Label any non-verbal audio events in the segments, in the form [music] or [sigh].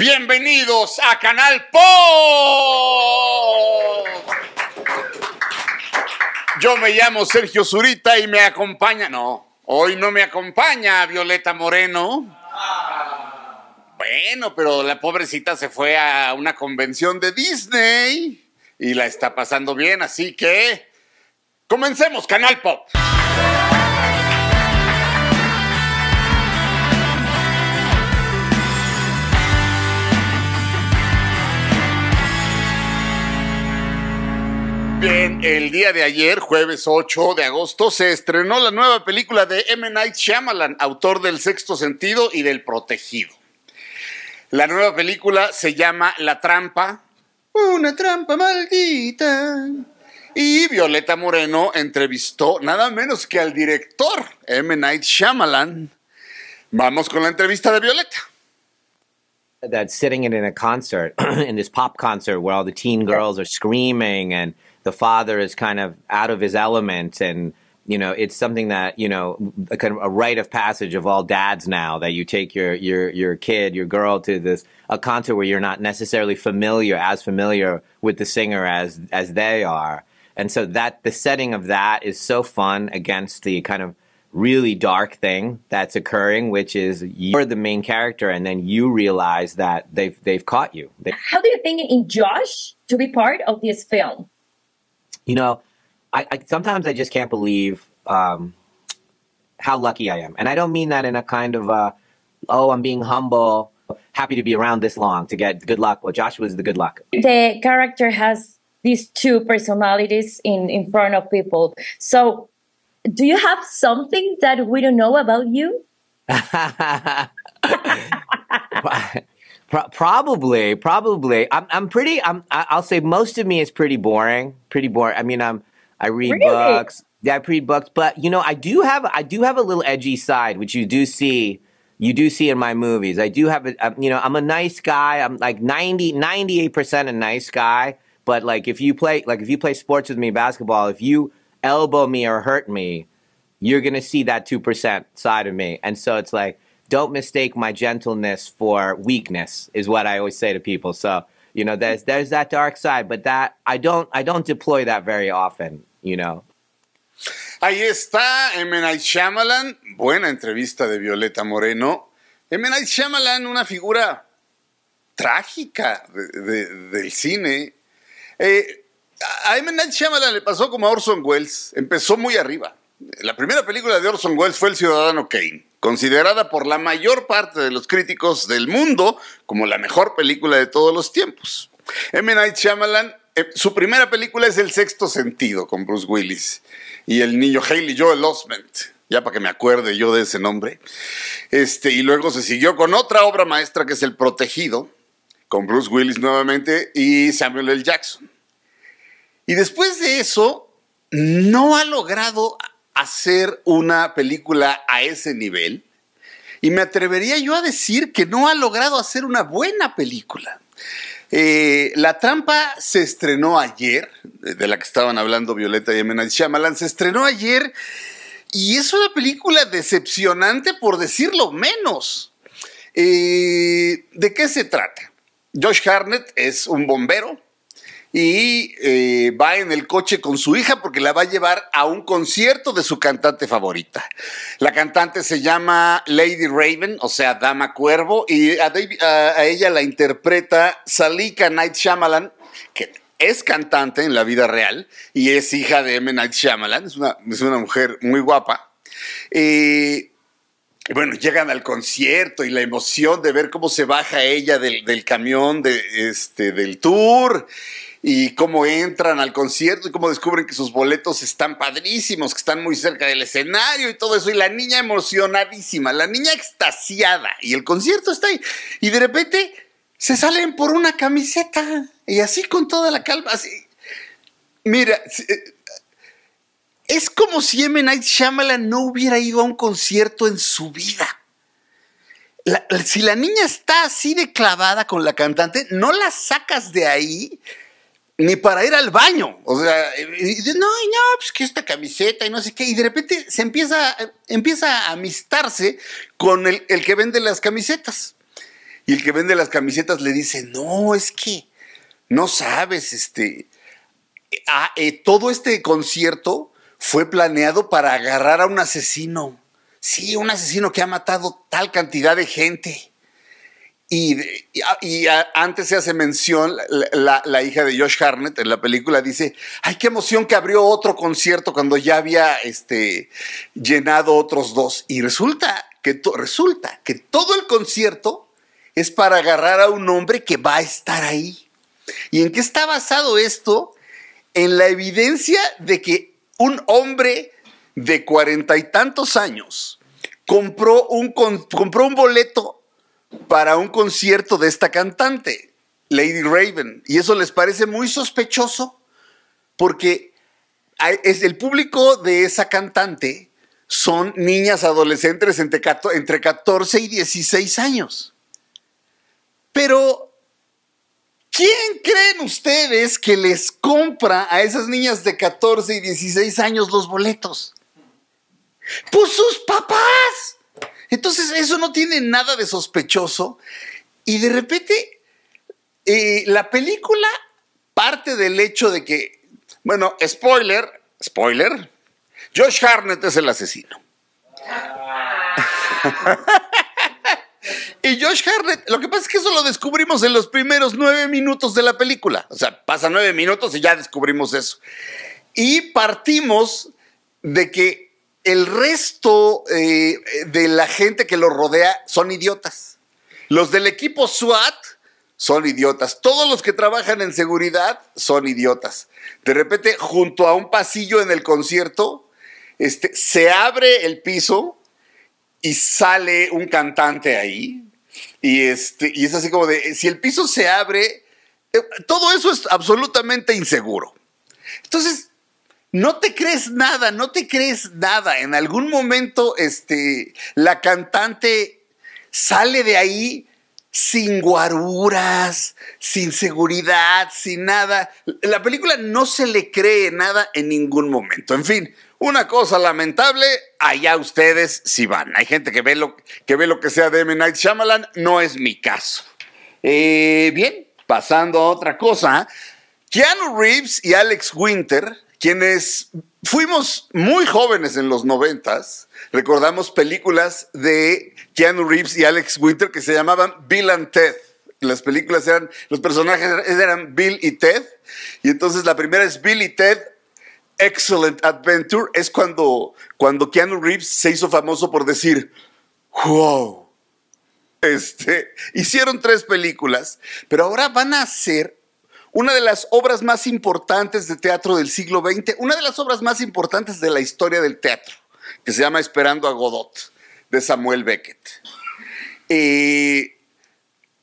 Bienvenidos a Canal Pop Yo me llamo Sergio Zurita y me acompaña, no, hoy no me acompaña Violeta Moreno. Bueno, pero la pobrecita se fue a una convención de Disney y la está pasando bien, así que comencemos Canal Pop. Bien, el día de ayer, jueves 8 de agosto, se estrenó la nueva película de M. Night Shyamalan, autor del Sexto Sentido y del Protegido. La nueva película se llama La Trampa. Una trampa maldita. Y Violeta Moreno entrevistó nada menos que al director M. Night Shyamalan. Vamos con la entrevista de Violeta. That's sitting in a concert, [clears throat] in this pop concert where all the teen girls are screaming and the father is kind of out of his element and you know it's something that you know a kind of a rite of passage of all dads now that you take your your your kid your girl to this a concert where you're not necessarily familiar as familiar with the singer as as they are and so that the setting of that is so fun against the kind of really dark thing that's occurring which is you're the main character and then you realize that they've they've caught you they- how do you think in Josh to be part of this film you know, I, I sometimes I just can't believe um, how lucky I am, and I don't mean that in a kind of uh, oh I'm being humble, happy to be around this long to get good luck. Well, Joshua is the good luck. The character has these two personalities in in front of people. So, do you have something that we don't know about you? [laughs] [laughs] Pro- probably, probably. I'm, I'm pretty. I'm. I'll say most of me is pretty boring. Pretty boring. I mean, I'm. I read really? books. Yeah, I read books. But you know, I do have. I do have a little edgy side, which you do see. You do see in my movies. I do have a. a um, you know, I'm a nice guy. I'm like 98 percent a nice guy. But like, if you play, like, if you play sports with me, basketball, if you elbow me or hurt me, you're gonna see that two percent side of me. And so it's like don't mistake my gentleness for weakness is what I always say to people. So, you know, there's there's that dark side, but that I don't I don't deploy that very often, you know. Ahí está M. Shyamalan, buena entrevista de Violeta Moreno. M. Night Shyamalan, una figura trágica del cine. Eh, a M. Shyamalan le pasó como a Orson Welles, empezó muy arriba. La primera película de Orson Welles fue El Ciudadano Kane considerada por la mayor parte de los críticos del mundo como la mejor película de todos los tiempos. M. Night Shyamalan, eh, su primera película es El Sexto Sentido con Bruce Willis y el niño Haley Joel Osment, ya para que me acuerde yo de ese nombre. Este, y luego se siguió con otra obra maestra que es El Protegido, con Bruce Willis nuevamente y Samuel L. Jackson. Y después de eso, no ha logrado hacer una película a ese nivel. Y me atrevería yo a decir que no ha logrado hacer una buena película. Eh, la Trampa se estrenó ayer, de la que estaban hablando Violeta y Emena Shyamalan, se estrenó ayer y es una película decepcionante por decirlo menos. Eh, ¿De qué se trata? Josh Harnett es un bombero y eh, va en el coche con su hija porque la va a llevar a un concierto de su cantante favorita. La cantante se llama Lady Raven, o sea, Dama Cuervo, y a, ella la interpreta Salika Night Shyamalan, que es cantante en la vida real y es hija de M. Night Shyamalan, es una, mujer muy guapa. y bueno, llegan al concierto y la emoción de ver cómo se baja ella del, camión este, del tour y cómo entran al concierto y cómo descubren que sus boletos están padrísimos, que están muy cerca del escenario y todo eso. Y la niña emocionadísima, la niña extasiada y el concierto está ahí. Y de repente se salen por una camiseta y así con toda la calma. Así. Mira, eh, es como si M. Night Shyamalan no hubiera ido a un concierto en su vida. si la niña está así de clavada con la cantante, no la sacas de ahí ni para ir al baño. O sea, y no, no, pues que esta camiseta y no sé qué. Y de repente se empieza, empieza a amistarse con el, que vende las camisetas. Y el que vende las camisetas le dice, no, es que no sabes, este, eh, ah, eh, todo este concierto fue planeado para agarrar a un asesino. Sí, un asesino que ha matado tal cantidad de gente. Y, antes se hace mención, la, hija de Josh Harnett en la película dice, ay, qué emoción que abrió otro concierto cuando ya había este, llenado otros dos. Y resulta que, resulta que todo el concierto es para agarrar a un hombre que va a estar ahí. ¿Y en qué está basado esto? En la evidencia de que un hombre de cuarenta y tantos años compró un, compró un boleto para un concierto de esta cantante, Lady Raven. Y eso les parece muy sospechoso porque es el público de esa cantante son niñas adolescentes entre 14 y 16 años. Pero, ¿quién creen ustedes que les compra a esas niñas de 14 y 16 años los boletos? Pues sus papás. Entonces eso no tiene nada de sospechoso y de repente eh, la película parte del hecho de que, bueno, spoiler, spoiler, Josh Harnett es el asesino. [laughs] y Josh Harnett, lo que pasa es que eso lo descubrimos en los primeros nueve minutos de la película. O sea, pasa nueve minutos y ya descubrimos eso. Y partimos de que el resto eh, de la gente que lo rodea son idiotas. Los del equipo SWAT son idiotas. Todos los que trabajan en seguridad son idiotas. De repente, junto a un pasillo en el concierto, este, se abre el piso y sale un cantante ahí. Y, este, y es así como de, si el piso se abre, eh, todo eso es absolutamente inseguro. Entonces, no te crees nada, no te crees nada. En algún momento, este, la cantante sale de ahí sin guaruras, sin seguridad, sin nada. La película no se le cree nada en ningún momento. En fin, una cosa lamentable, allá ustedes si sí van. Hay gente que ve lo que, ve lo que sea de M. Night Shyamalan, no es mi caso. Eh, bien, pasando a otra cosa. Keanu Reeves y Alex Winter quienes fuimos muy jóvenes en los noventas, recordamos películas de Keanu Reeves y Alex Winter que se llamaban Bill and Ted. Las películas eran, los personajes eran Bill y Ted. Y entonces la primera es Bill y Ted, Excellent Adventure es cuando, cuando Keanu Reeves se hizo famoso por decir, wow. Este, hicieron tres películas, pero ahora van a hacer una de las obras más importantes de teatro del siglo XX, una de las obras más importantes de la historia del teatro, que se llama Esperando a Godot, de Samuel Beckett. Eh,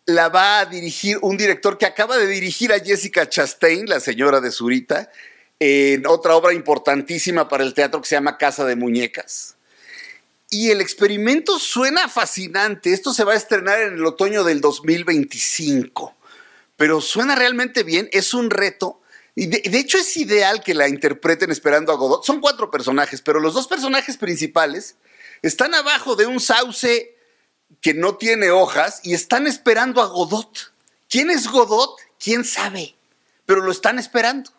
la va a dirigir un director que acaba de dirigir a Jessica Chastain, la señora de Zurita, en otra obra importantísima para el teatro que se llama Casa de Muñecas. Y el experimento suena fascinante. Esto se va a estrenar en el otoño del 2025 pero suena realmente bien, es un reto. Y de, hecho es ideal que la interpreten esperando a Godot. Son cuatro personajes, pero los dos personajes principales están abajo de un sauce que no tiene hojas y están esperando a Godot. ¿Quién es Godot? ¿Quién sabe? Pero lo están esperando.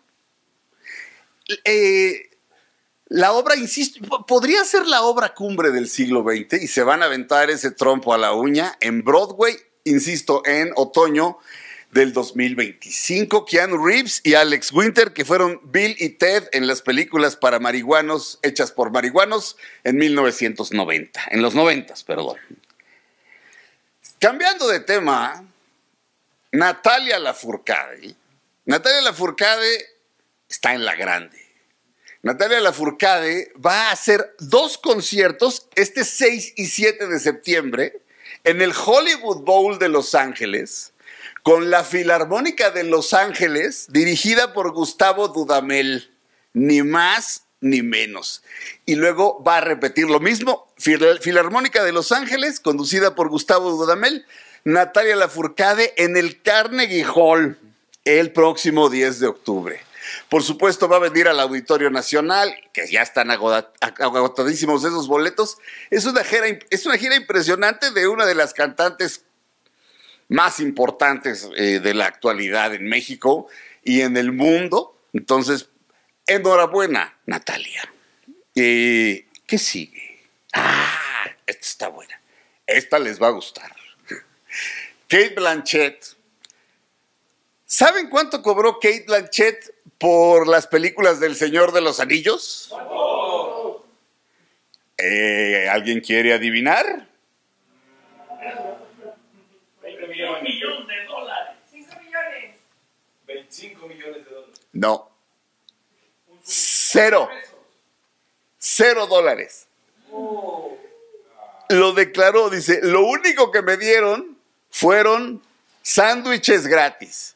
Eh, la obra, insisto, podría ser la obra cumbre del siglo XX y se van a aventar ese trompo a la uña en Broadway, insisto, en otoño del 2025, Keanu Reeves y Alex Winter, que fueron Bill y Ted en las películas para marihuanos hechas por marihuanos en 1990, en los 90, perdón. Cambiando de tema, Natalia Lafourcade. Natalia Lafourcade está en la grande. Natalia Lafourcade va a hacer dos conciertos este 6 y 7 de septiembre en el Hollywood Bowl de Los Ángeles con la Filarmónica de Los Ángeles, dirigida por Gustavo Dudamel, ni más ni menos. Y luego va a repetir lo mismo, Filarmónica de Los Ángeles, conducida por Gustavo Dudamel, Natalia Lafourcade en el Carnegie Hall el próximo 10 de octubre. Por supuesto, va a venir al Auditorio Nacional, que ya están agotadísimos esos boletos. Es una, gira, es una gira impresionante de una de las cantantes más importantes eh, de la actualidad en México y en el mundo. Entonces, enhorabuena, Natalia. ¿Qué sigue? Ah, esta está buena. Esta les va a gustar. Kate Blanchett. ¿Saben cuánto cobró Kate Blanchett por las películas del Señor de los Anillos? Eh, ¿Alguien quiere adivinar? 5 millones de dólares. No. Cero. Cero dólares. Oh. Lo declaró, dice, lo único que me dieron fueron sándwiches gratis.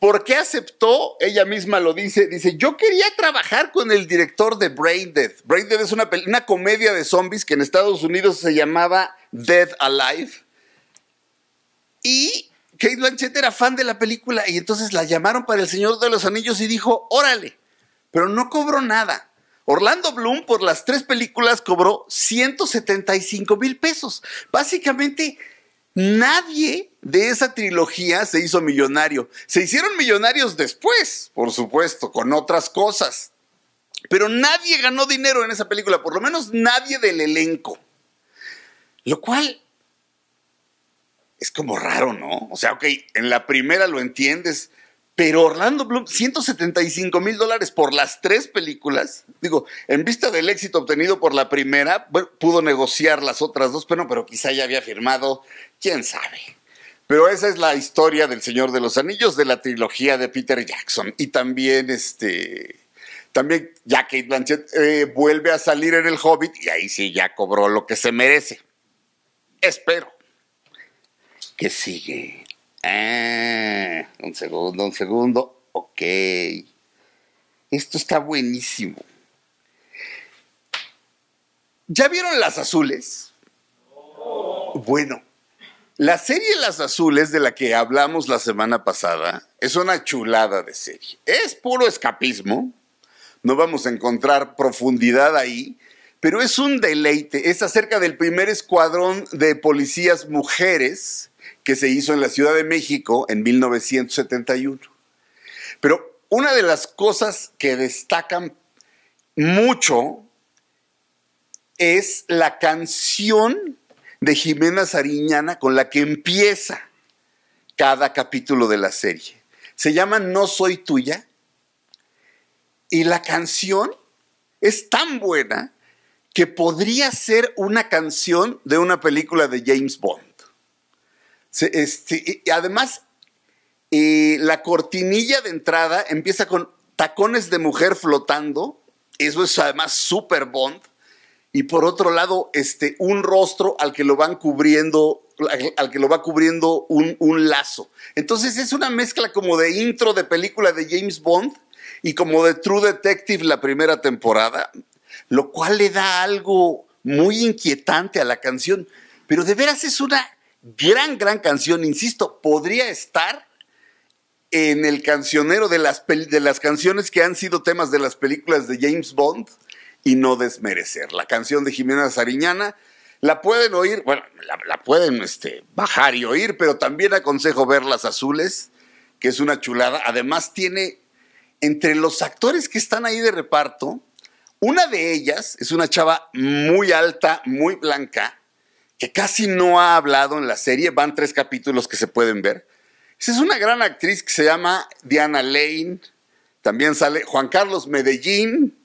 ¿Por qué aceptó? Ella misma lo dice. Dice, yo quería trabajar con el director de Brain Dead. Brain Dead es una, una comedia de zombies que en Estados Unidos se llamaba Dead Alive. Y Kate Blanchett era fan de la película y entonces la llamaron para El Señor de los Anillos y dijo, órale, pero no cobró nada. Orlando Bloom por las tres películas cobró 175 mil pesos. Básicamente, nadie de esa trilogía se hizo millonario. Se hicieron millonarios después, por supuesto, con otras cosas. Pero nadie ganó dinero en esa película, por lo menos nadie del elenco. Lo cual es como raro, ¿no? O sea, ok, en la primera lo entiendes, pero Orlando Bloom, 175 mil dólares por las tres películas. Digo, en vista del éxito obtenido por la primera, bueno, pudo negociar las otras dos, pero, pero quizá ya había firmado, quién sabe. Pero esa es la historia del Señor de los Anillos, de la trilogía de Peter Jackson. Y también, este, también ya Kate Blanchett eh, vuelve a salir en El Hobbit y ahí sí ya cobró lo que se merece. Espero. ¿Qué sigue? Ah, un segundo, un segundo. Ok. Esto está buenísimo. ¿Ya vieron Las Azules? Bueno, la serie Las Azules de la que hablamos la semana pasada es una chulada de serie. Es puro escapismo. No vamos a encontrar profundidad ahí, pero es un deleite. Es acerca del primer escuadrón de policías mujeres que se hizo en la Ciudad de México en 1971. Pero una de las cosas que destacan mucho es la canción de Jimena Sariñana con la que empieza cada capítulo de la serie. Se llama No Soy Tuya y la canción es tan buena que podría ser una canción de una película de James Bond. Este, y además, eh, la cortinilla de entrada empieza con tacones de mujer flotando. Eso es además super Bond. Y por otro lado, este, un rostro al que lo van cubriendo, al, que lo va cubriendo un, un, lazo. Entonces es una mezcla como de intro de película de James Bond y como de True Detective la primera temporada, lo cual le da algo muy inquietante a la canción. Pero de veras es una gran, gran canción, insisto, podría estar en el cancionero de las, de las canciones que han sido temas de las películas de James Bond y no desmerecer. La canción de Jimena Sariñana la pueden oír, bueno, la, pueden este, bajar y oír, pero también aconsejo ver Las Azules, que es una chulada. Además tiene, entre los actores que están ahí de reparto, una de ellas es una chava muy alta, muy blanca, que casi no ha hablado en la serie, van tres capítulos que se pueden ver. Es una gran actriz que se llama Diana Lane, también sale Juan Carlos Medellín,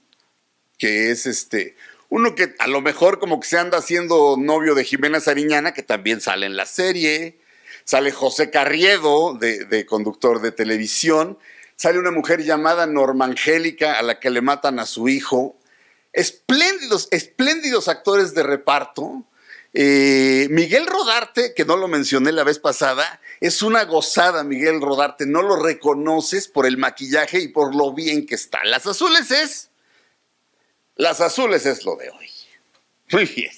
que es este, uno que a lo mejor como que se anda haciendo novio de Jimena Sariñana, que también sale en la serie, sale José Carriedo, de, conductor de televisión, sale una mujer llamada Norma Angélica, a la que le matan a su hijo, espléndidos, espléndidos actores de reparto, eh, Miguel Rodarte, que no lo mencioné la vez pasada, es una gozada Miguel Rodarte, no lo reconoces por el maquillaje y por lo bien que está. Las azules es, las azules es lo de hoy. Muy bien,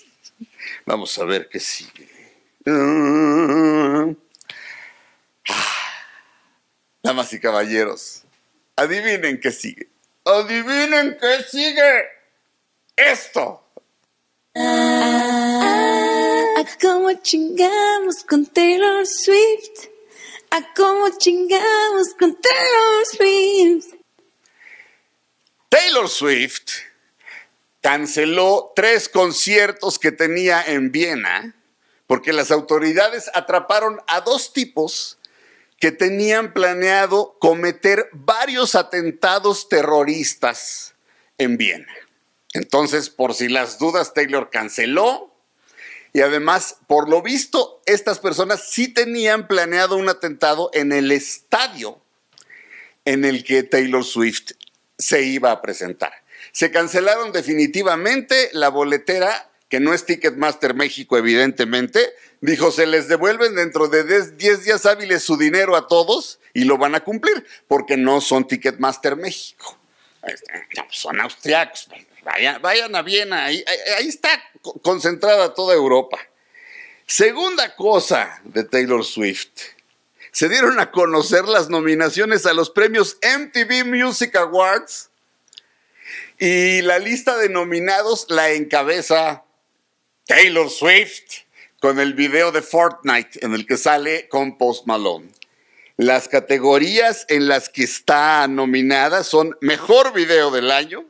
vamos a ver qué sigue. Mm. Ah, damas y caballeros, adivinen qué sigue. Adivinen qué sigue. Esto cómo chingamos con Taylor Swift. A cómo chingamos con Taylor Swift. Taylor Swift canceló tres conciertos que tenía en Viena porque las autoridades atraparon a dos tipos que tenían planeado cometer varios atentados terroristas en Viena. Entonces, por si las dudas, Taylor canceló y además, por lo visto, estas personas sí tenían planeado un atentado en el estadio en el que Taylor Swift se iba a presentar. Se cancelaron definitivamente la boletera, que no es Ticketmaster México, evidentemente. Dijo, se les devuelven dentro de 10 días hábiles su dinero a todos y lo van a cumplir, porque no son Ticketmaster México. Este, pues, son austriacos, pues. Vayan, a Viena, ahí está concentrada toda Europa. Segunda cosa de Taylor Swift. Se dieron a conocer las nominaciones a los premios MTV Music Awards y la lista de nominados la encabeza Taylor Swift con el video de Fortnite en el que sale con Post Malone. Las categorías en las que está nominada son Mejor Video del Año,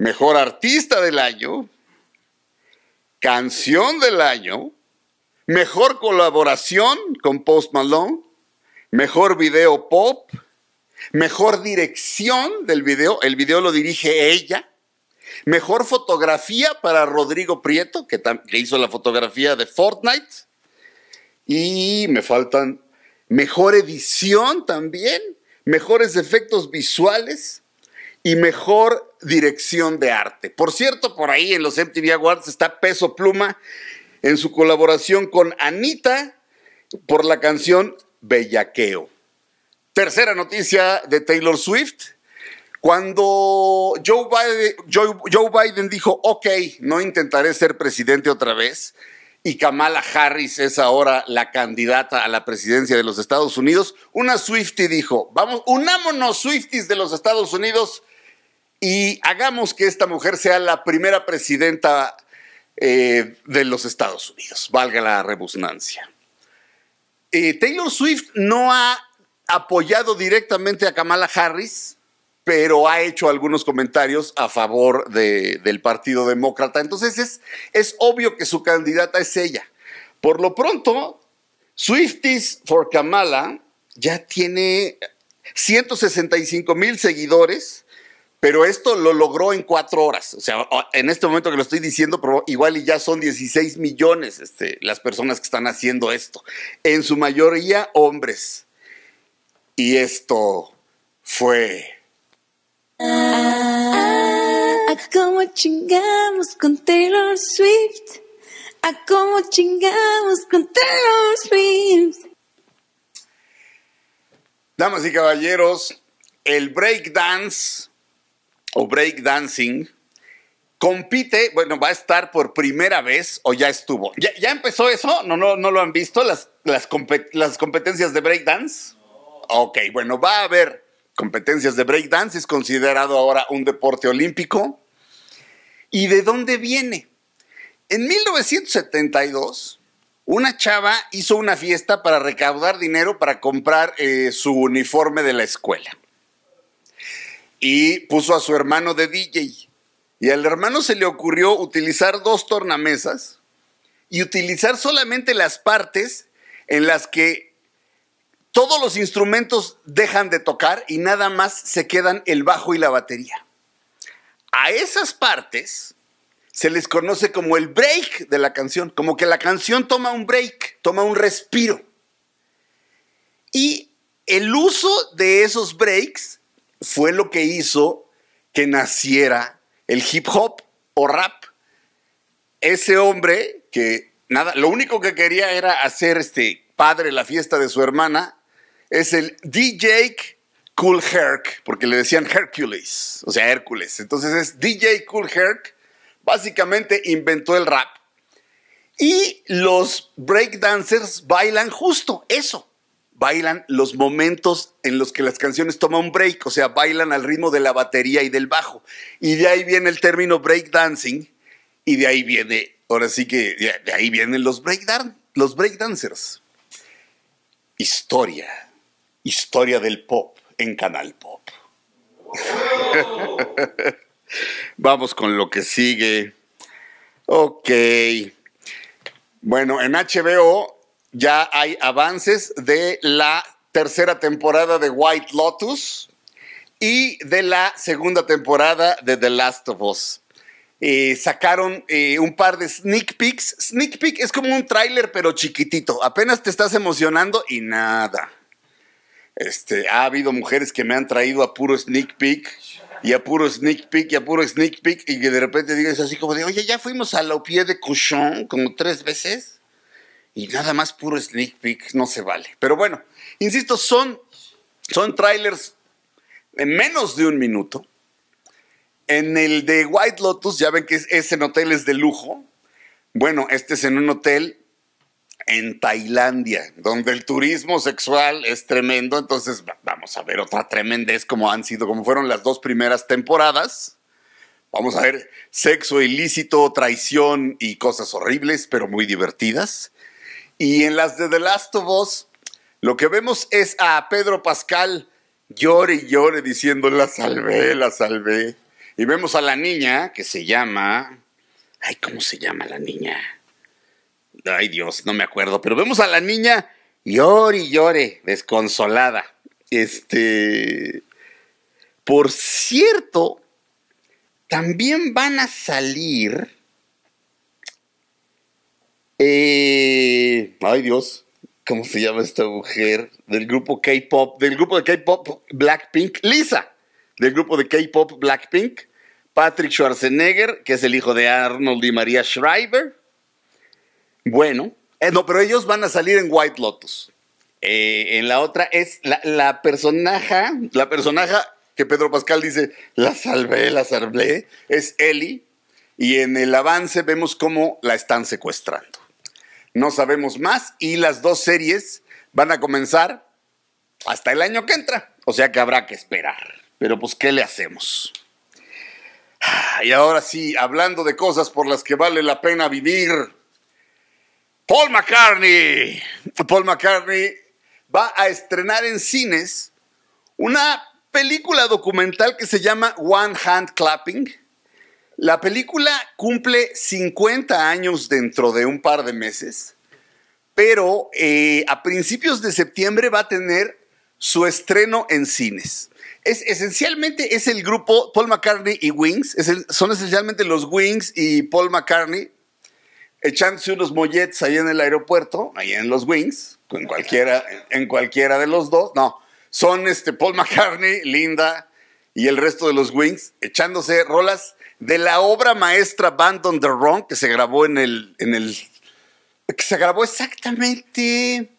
mejor artista del año, canción del año, mejor colaboración con Post Malone, mejor video pop, mejor dirección del video, el video lo dirige ella, mejor fotografía para Rodrigo Prieto, que, hizo la fotografía de Fortnite, y me faltan mejor edición también, mejores efectos visuales y mejor dirección de arte. Por cierto, por ahí en los MTV Awards está Peso Pluma en su colaboración con Anita por la canción Bellaqueo. Tercera noticia de Taylor Swift. Cuando Joe Biden, dijo, ok, no intentaré ser presidente otra vez, y Kamala Harris es ahora la candidata a la presidencia de los Estados Unidos, una Swiftie dijo, vamos, unámonos Swifties de los Estados Unidos y hagamos que esta mujer sea la primera presidenta eh, de los Estados Unidos, valga la rebusnancia. Eh, Taylor Swift no ha apoyado directamente a Kamala Harris, pero ha hecho algunos comentarios a favor del Partido Demócrata. Entonces es, es obvio que su candidata es ella. Por lo pronto, Swifties for Kamala ya tiene 165 mil seguidores pero esto lo logró en cuatro horas. O sea, en este momento que lo estoy diciendo, pero igual y ya son 16 millones este, las personas que están haciendo esto. En su mayoría hombres. Y esto fue. a cómo chingamos con Taylor Swift. A cómo chingamos con Taylor Swift. Damas y caballeros, el breakdance o break dancing, compite, bueno, va a estar por primera vez o ya estuvo. ¿Ya, empezó eso? ¿No, no, ¿No lo han visto las, las, competencias de break dance. Ok, bueno, va a haber competencias de dance. es considerado ahora un deporte olímpico. ¿Y de dónde viene? En 1972, una chava hizo una fiesta para recaudar dinero para comprar eh, su uniforme de la escuela y puso a su hermano de DJ. Y al hermano se le ocurrió utilizar dos tornamesas y utilizar solamente las partes en las que todos los instrumentos dejan de tocar y nada más se quedan el bajo y la batería. A esas partes se les conoce como el break de la canción, como que la canción toma un break, toma un respiro. Y el uso de esos breaks fue lo que hizo que naciera el hip hop o rap. Ese hombre que nada, lo único que quería era hacer este padre la fiesta de su hermana, es el DJ Cool Herc, porque le decían Hercules, o sea, Hércules. Entonces es DJ Cool Herc, básicamente inventó el rap. Y los breakdancers bailan justo eso bailan los momentos en los que las canciones toman un break, o sea, bailan al ritmo de la batería y del bajo. Y de ahí viene el término break dancing y de ahí viene, ahora sí que de ahí vienen los break, los Historia, historia del pop en Canal Pop. [laughs] Vamos con lo que sigue. Ok. Bueno, en HBO ya hay avances de la tercera temporada de White Lotus y de la segunda temporada de The Last of Us. Eh, sacaron eh, un par de sneak peeks. Sneak peek es como un tráiler pero chiquitito. Apenas te estás emocionando y nada. Este, ha habido mujeres que me han traído a puro sneak peek y a puro sneak peek y a puro sneak peek y que de repente digas así como de, oye, ya fuimos a la pie de Cochon, como tres veces y nada más puro sneak peek no se vale. Pero bueno, insisto, son, son trailers en menos de un minuto. En el de White Lotus, ya ven que ese es de lujo. Bueno, este es en un hotel en Tailandia, donde el turismo sexual es tremendo. Entonces, vamos a ver otra tremendez como han sido, como fueron las dos primeras temporadas. Vamos a ver sexo ilícito, traición y cosas horribles, pero muy divertidas. Y en las de The Last of Us, lo que vemos es a Pedro Pascal llore y llore diciendo, la salvé, la salvé. Y vemos a la niña que se llama... Ay, ¿cómo se llama la niña? Ay, Dios, no me acuerdo. Pero vemos a la niña llore y llore, desconsolada. Este... Por cierto, también van a salir eh, ay Dios, ¿cómo se llama esta mujer? Del grupo K-Pop, del grupo de K-Pop Blackpink, Lisa, del grupo de K-Pop Blackpink, Patrick Schwarzenegger, que es el hijo de Arnold y María Schreiber. Bueno, eh, no, pero ellos van a salir en White Lotus. Eh, en la otra es la, la personaja, la personaja que Pedro Pascal dice, la salvé, la salvé, es Ellie. Y en el avance vemos cómo la están secuestrando no sabemos más y las dos series van a comenzar hasta el año que entra, o sea que habrá que esperar. Pero pues, ¿qué le hacemos? Y ahora sí, hablando de cosas por las que vale la pena vivir, Paul McCartney. Paul McCartney va a estrenar en cines una película documental que se llama One Hand Clapping la película cumple 50 años dentro de un par de meses, pero eh, a principios de septiembre va a tener su estreno en cines. Es, esencialmente es el grupo Paul McCartney y Wings, son esencialmente los Wings y Paul McCartney echándose unos molletes ahí en el aeropuerto, ahí en los Wings, en cualquiera, en cualquiera de los dos, no, son este Paul McCartney, Linda y el resto de los Wings echándose rolas de la obra maestra Band on the Run que se grabó en el, en el que se grabó exactamente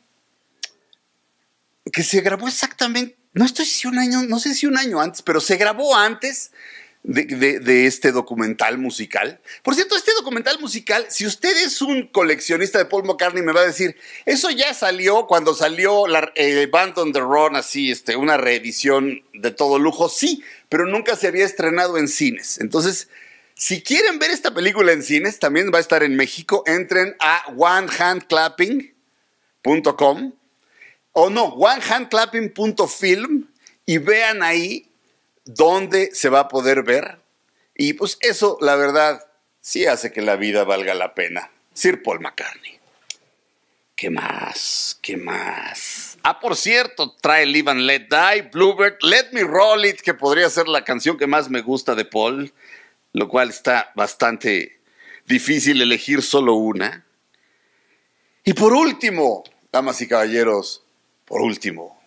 que se grabó exactamente no estoy si un año no sé si un año antes pero se grabó antes de, de, de, este documental musical. Por cierto, este documental musical, si usted es un coleccionista de Paul McCartney, me va a decir, eso ya salió cuando salió la, eh, Band on the Run, así, este, una reedición de todo lujo. Sí, pero nunca se había estrenado en cines. Entonces, si quieren ver esta película en cines, también va a estar en México, entren a onehandclapping.com o no, onehandclapping.film y vean ahí dónde se va a poder ver. Y pues eso, la verdad, sí hace que la vida valga la pena. Sir Paul McCartney. ¿Qué más? ¿Qué más? Ah, por cierto, trae Live and Let Die, Bluebird, Let Me Roll It, que podría ser la canción que más me gusta de Paul, lo cual está bastante difícil elegir solo una. Y por último, damas y caballeros, por último,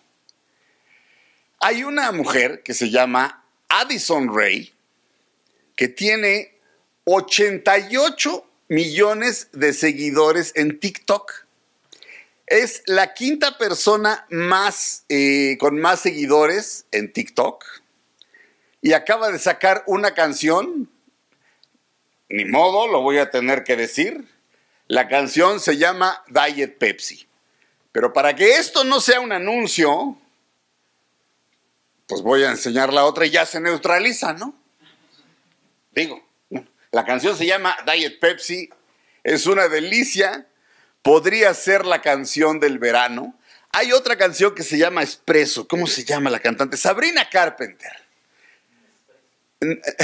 hay una mujer que se llama Addison Ray, que tiene 88 millones de seguidores en TikTok. Es la quinta persona más, eh, con más seguidores en TikTok. Y acaba de sacar una canción. Ni modo, lo voy a tener que decir. La canción se llama Diet Pepsi. Pero para que esto no sea un anuncio, pues voy a enseñar la otra y ya se neutraliza, ¿no? Digo, la canción se llama Diet Pepsi. Es una delicia podría ser la canción del verano. Hay otra canción que se llama Espresso. ¿Cómo se llama la cantante? Sabrina Carpenter.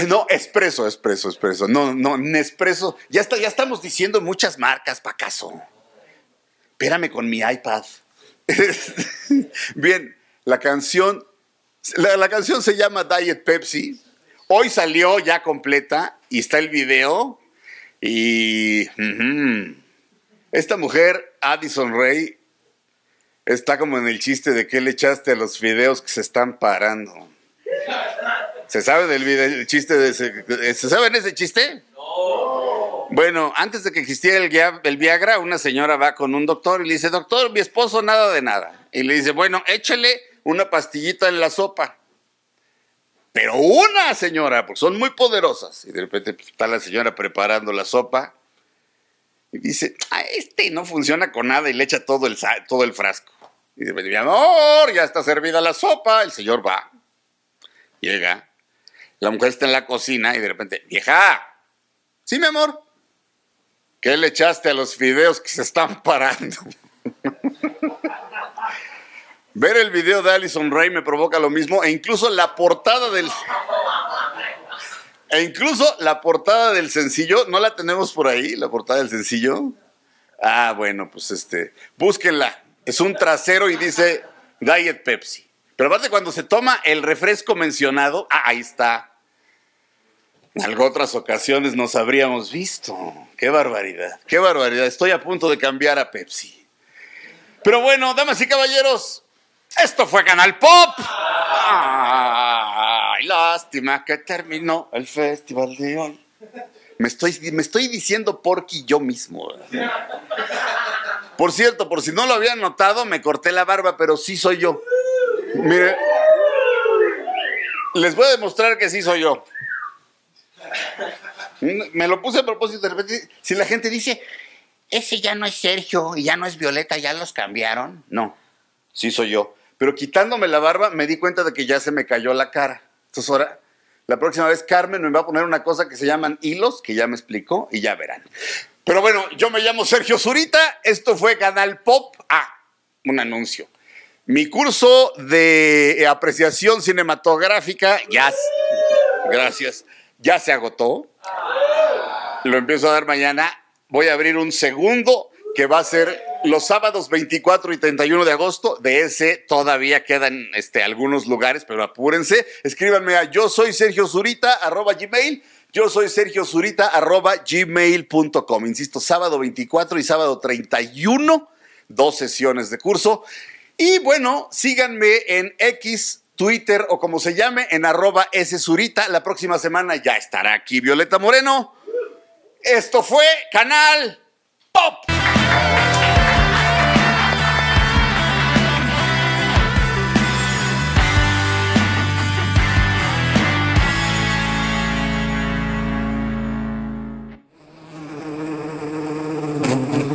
No, Espresso, Espresso, Espresso. No, no, Nespresso. Ya, está, ya estamos diciendo muchas marcas, Pacaso. caso. Espérame con mi iPad. [laughs] Bien, la canción, la, canción se llama Diet Pepsi. Hoy salió ya completa y está el video. Y. Esta mujer, Addison Ray, está como en el chiste de que le echaste a los fideos que se están parando. ¿Se sabe del chiste de ese, ¿Se ese chiste? Bueno, antes de que existiera el, Viagra, una señora va con un doctor y le dice, doctor, mi esposo nada de nada. Y le dice, bueno, échale una pastillita en la sopa. Pero una señora, porque son muy poderosas. Y de repente pues, está la señora preparando la sopa y dice, ah, este no funciona con nada y le echa todo el, todo el frasco. Y dice, amor, ya está servida la sopa. El señor va. Llega. La mujer está en la cocina y de repente, vieja, sí, mi amor. ¿Qué le echaste a los fideos que se están parando? [laughs] Ver el video de Alison Ray me provoca lo mismo e incluso la portada del... E incluso la portada del sencillo, ¿no la tenemos por ahí, la portada del sencillo? Ah, bueno, pues este, búsquenla. Es un trasero y dice Diet Pepsi. Pero aparte cuando se toma el refresco mencionado, ah, ahí está. En algo otras ocasiones nos habríamos visto. Qué barbaridad, qué barbaridad. Estoy a punto de cambiar a Pepsi. Pero bueno, damas y caballeros, esto fue Canal Pop. Ah. Ay, lástima que terminó el festival de hoy. Me estoy, me estoy diciendo porqui yo mismo. Por cierto, por si no lo habían notado, me corté la barba, pero sí soy yo. Mire, les voy a demostrar que sí soy yo. Me lo puse a propósito, de repente, si la gente dice, ese ya no es Sergio y ya no es Violeta, ya los cambiaron. No, sí soy yo. Pero quitándome la barba me di cuenta de que ya se me cayó la cara. Entonces ahora, la próxima vez Carmen me va a poner una cosa que se llaman hilos, que ya me explicó y ya verán. Pero bueno, yo me llamo Sergio Zurita, esto fue Canal Pop. Ah, un anuncio. Mi curso de apreciación cinematográfica ya, gracias, ya se agotó. Lo empiezo a dar mañana. Voy a abrir un segundo que va a ser los sábados 24 y 31 de agosto. De ese todavía quedan este, algunos lugares, pero apúrense. Escríbanme a yo soy Sergio Zurita, arroba gmail. Yo soy Sergio Zurita, arroba gmail.com. Insisto, sábado 24 y sábado 31, dos sesiones de curso. Y bueno, síganme en X, Twitter o como se llame, en arroba Szurita. La próxima semana ya estará aquí Violeta Moreno. Esto fue Canal Pop.